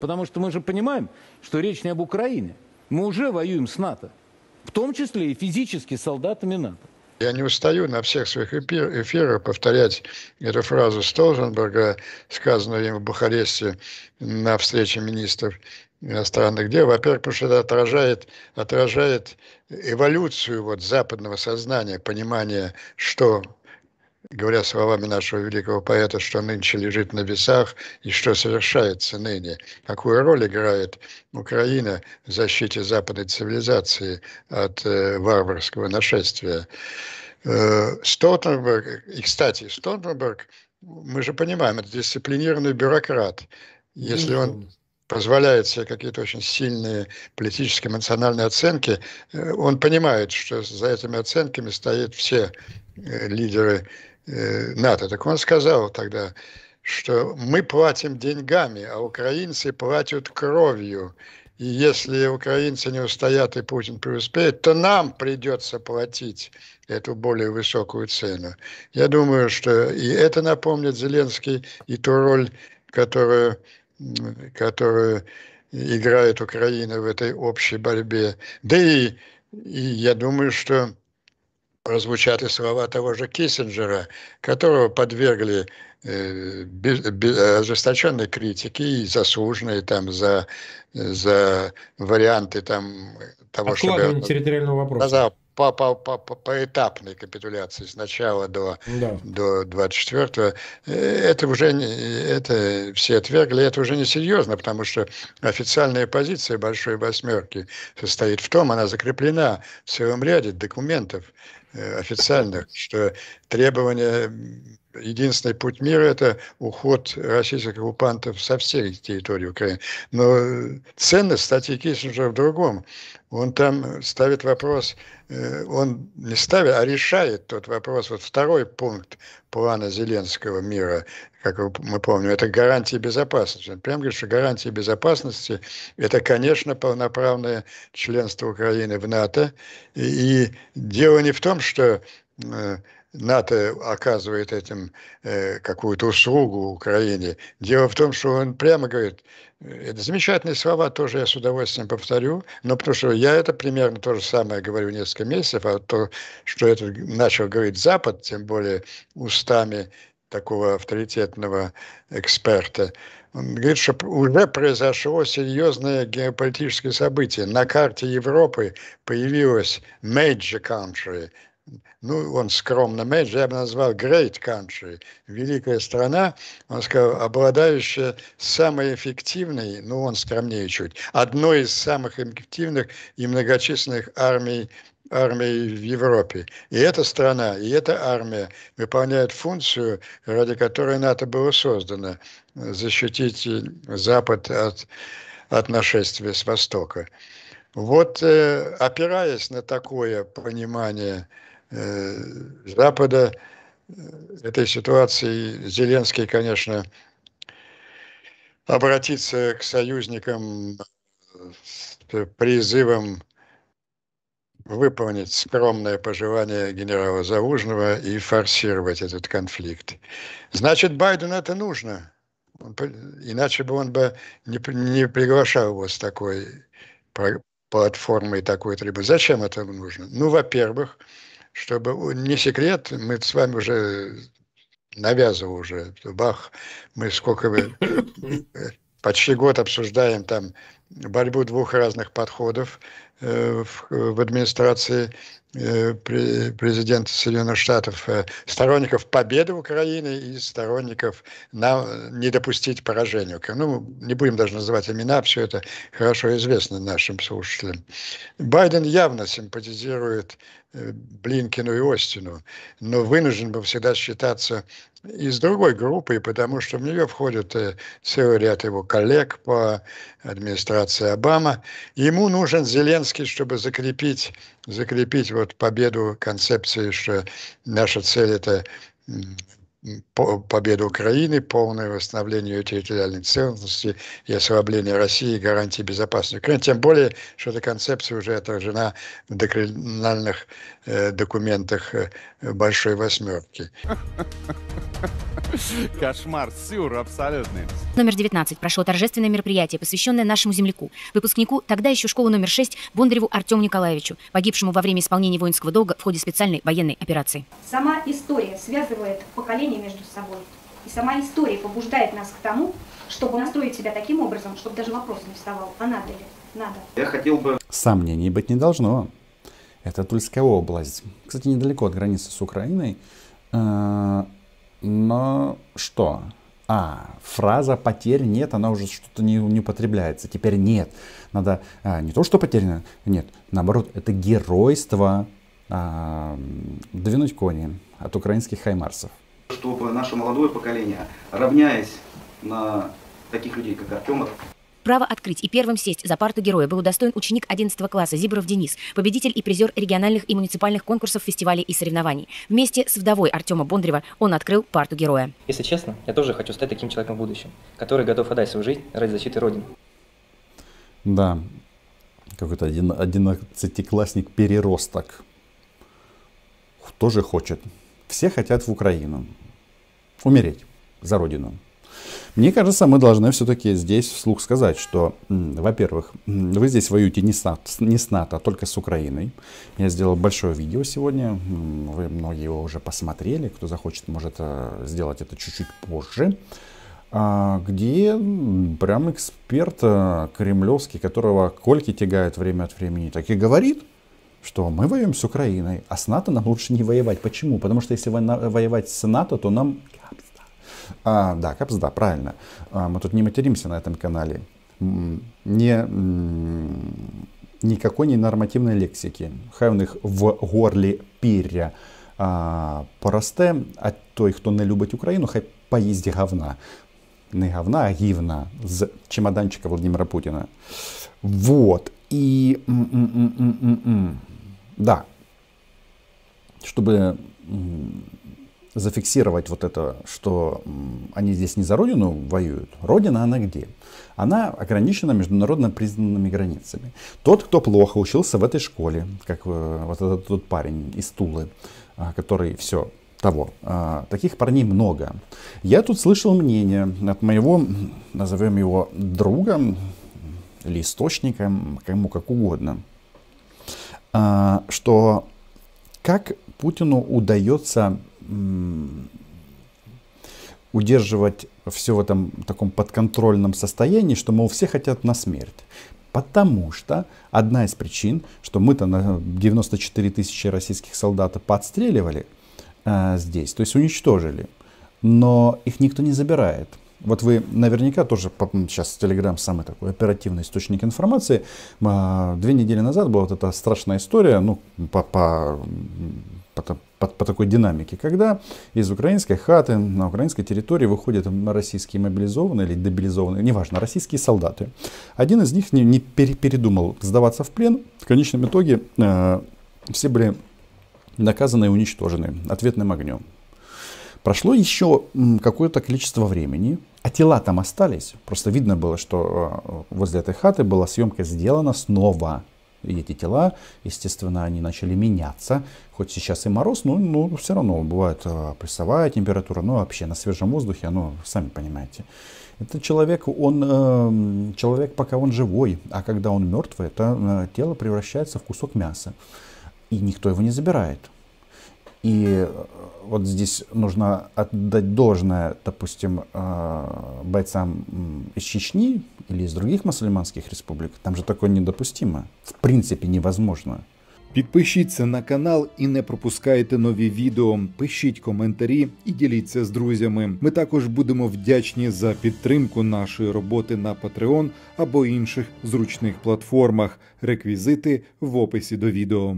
Потому что мы же понимаем, что речь не об Украине. Мы уже воюем с НАТО, в том числе и физически с солдатами НАТО. Я не устаю на всех своих эфирах повторять эту фразу Столзенберга, сказанную им в Бухаресте на встрече министров иностранных дел. Во-первых, потому что это отражает, отражает эволюцию вот западного сознания, понимания, что говоря словами нашего великого поэта, что нынче лежит на весах и что совершается ныне, какую роль играет Украина в защите западной цивилизации от э, варварского нашествия. Э, Столтенберг, и, кстати, Столтенберг, мы же понимаем, это дисциплинированный бюрократ. Если он позволяет себе какие-то очень сильные политические, эмоциональные оценки, э, он понимает, что за этими оценками стоят все э, лидеры Э, НАТО. Так он сказал тогда, что мы платим деньгами, а украинцы платят кровью. И если украинцы не устоят и Путин преуспеет, то нам придется платить эту более высокую цену. Я думаю, что и это напомнит Зеленский, и ту роль, которую, которую играет Украина в этой общей борьбе. Да и, и я думаю, что и слова того же Киссинджера, которого подвергли э, ожесточенной критике и заслуженные там за, за варианты там того, что территориального вопроса. Сказал, по, по, по, по, поэтапной капитуляции сначала до, да. до 24-го, э, это уже не, это все отвергли, это уже не серьезно, потому что официальная позиция Большой Восьмерки состоит в том, она закреплена в целом ряде документов, Э, официальных, что требования единственный путь мира – это уход российских оккупантов со всей территории Украины. Но ценность статьи Киссинджера в другом. Он там ставит вопрос, э, он не ставит, а решает тот вопрос. Вот второй пункт плана Зеленского мира, как мы помним, это гарантии безопасности. Он прямо говорит, что гарантии безопасности – это, конечно, полноправное членство Украины в НАТО. И, и дело не в том, что э, НАТО оказывает этим э, какую-то услугу Украине. Дело в том, что он прямо говорит, э, это замечательные слова, тоже я с удовольствием повторю, но потому что я это примерно то же самое говорю несколько месяцев, а то, что это начал говорить Запад, тем более устами такого авторитетного эксперта, он говорит, что уже произошло серьезное геополитическое событие. На карте Европы появилась major country, ну, он скромно Мэйджи, я бы назвал great country, великая страна, он сказал, обладающая самой эффективной, ну, он скромнее чуть, одной из самых эффективных и многочисленных армий армии в Европе. И эта страна, и эта армия выполняют функцию, ради которой НАТО было создано – защитить э, Запад от, от нашествия с Востока. Вот, э, опираясь на такое понимание Э, Запада э, этой ситуации Зеленский, конечно, обратиться к союзникам э, с призывом выполнить скромное пожелание генерала Заужного и форсировать этот конфликт. Значит, Байден это нужно. иначе бы он бы не, приглашал его с такой платформой, такой трибы. Зачем это нужно? Ну, во-первых, чтобы не секрет, мы с вами уже навязывал уже, бах, мы сколько э, почти год обсуждаем там борьбу двух разных подходов, Э, в администрации э, президента Соединенных Штатов, э, сторонников победы Украины и сторонников на не допустить поражения. Ну, не будем даже называть имена, все это хорошо известно нашим слушателям. Байден явно симпатизирует Блинкину и Остину, но вынужден был всегда считаться и с другой группой, потому что в нее входит целый ряд его коллег по администрации Обама. Ему нужен Зеленский Зеленский, чтобы закрепить, закрепить вот победу концепции, что наша цель – это победу Украины, полное восстановление ее территориальной целостности и ослабление России и гарантии безопасности Украины. Тем более, что эта концепция уже отражена в докринальных э, документах э, Большой Восьмерки. Кошмар, сюр абсолютный. Номер 19 прошло торжественное мероприятие, посвященное нашему земляку, выпускнику тогда еще школы номер 6 Бондареву Артему Николаевичу, погибшему во время исполнения воинского долга в ходе специальной военной операции. Сама история связывает поколение отношения между собой. И сама история побуждает нас к тому, чтобы настроить себя таким образом, чтобы даже вопрос не вставал, а надо ли? Надо. Я хотел бы... Сомнений быть не должно. Это Тульская область. Кстати, недалеко от границы с Украиной. Э, но что? А, фраза «потерь нет», она уже что-то не, не употребляется. Теперь нет. Надо а, не то, что потеряно, нет. Наоборот, это геройство а, двинуть кони от украинских хаймарсов чтобы наше молодое поколение, равняясь на таких людей, как Артемов, Право открыть и первым сесть за парту героя был удостоен ученик 11 класса Зибров Денис, победитель и призер региональных и муниципальных конкурсов, фестивалей и соревнований. Вместе с вдовой Артема Бондарева он открыл парту героя. Если честно, я тоже хочу стать таким человеком в будущем, который готов отдать свою жизнь ради защиты Родины. Да, какой-то 11-классник переросток тоже хочет. Все хотят в Украину умереть за Родину. Мне кажется, мы должны все-таки здесь вслух сказать, что, во-первых, вы здесь воюете не с, НАТО, не с НАТО, а только с Украиной. Я сделал большое видео сегодня, вы многие его уже посмотрели, кто захочет, может э, сделать это чуть-чуть позже а, где прям эксперт э, кремлевский, которого кольки тягают время от времени, так и говорит, что мы воюем с Украиной, а с НАТО нам лучше не воевать. Почему? Потому что если воевать с НАТО, то нам... Капсда. А, да, капсда, правильно. А, мы тут не материмся на этом канале. Не, никакой не нормативной лексики. Хай у них в горлі піря а, поросте, а той, хто не любит Украину, хай поїсть говна. Не говна, а гивна с чемоданчика Владимира Путина. Вот. І... М -м -м да, чтобы зафиксировать вот это, что они здесь не за Родину воюют. Родина, она где? Она ограничена международно признанными границами. Тот, кто плохо учился в этой школе, как э, вот этот тот парень из Тулы, а, который все того. А, таких парней много. Я тут слышал мнение от моего, назовем его, друга или источника, кому как угодно – а, что как Путину удается удерживать все в этом таком подконтрольном состоянии, что, мол, все хотят на смерть. Потому что одна из причин, что мы-то на 94 тысячи российских солдат подстреливали э, здесь, то есть уничтожили, но их никто не забирает. Вот вы наверняка тоже, сейчас телеграм самый такой оперативный источник информации. А, две недели назад была вот эта страшная история, ну, по, по, по, по, по такой динамике, когда из украинской хаты на украинской территории выходят российские мобилизованные или дебилизованные, неважно, российские солдаты. Один из них не, не пере, передумал сдаваться в плен. В конечном итоге э, все были наказаны и уничтожены ответным огнем. Прошло еще какое-то количество времени, а тела там остались. Просто видно было, что э, возле этой хаты была съемка сделана снова. И эти тела, естественно, они начали меняться. Хоть сейчас и мороз, но, но ну, все равно бывает э, прессовая температура. Но вообще на свежем воздухе, оно, ну, сами понимаете. Это человек, он, э, человек, пока он живой, а когда он мертвый, это тело превращается в кусок мяса. И никто его не забирает. И э, вот здесь нужно отдать должное, допустим, э, бойцам из Чечни или из других мусульманских республик. Там же такое недопустимо. В принципе, невозможно. Підпишіться на канал і не пропускайте нові відео. Пишіть коментарі і діліться з друзями. Ми також будемо вдячні за підтримку нашої роботи на Patreon або інших зручних платформах. Реквізити в описі до відео.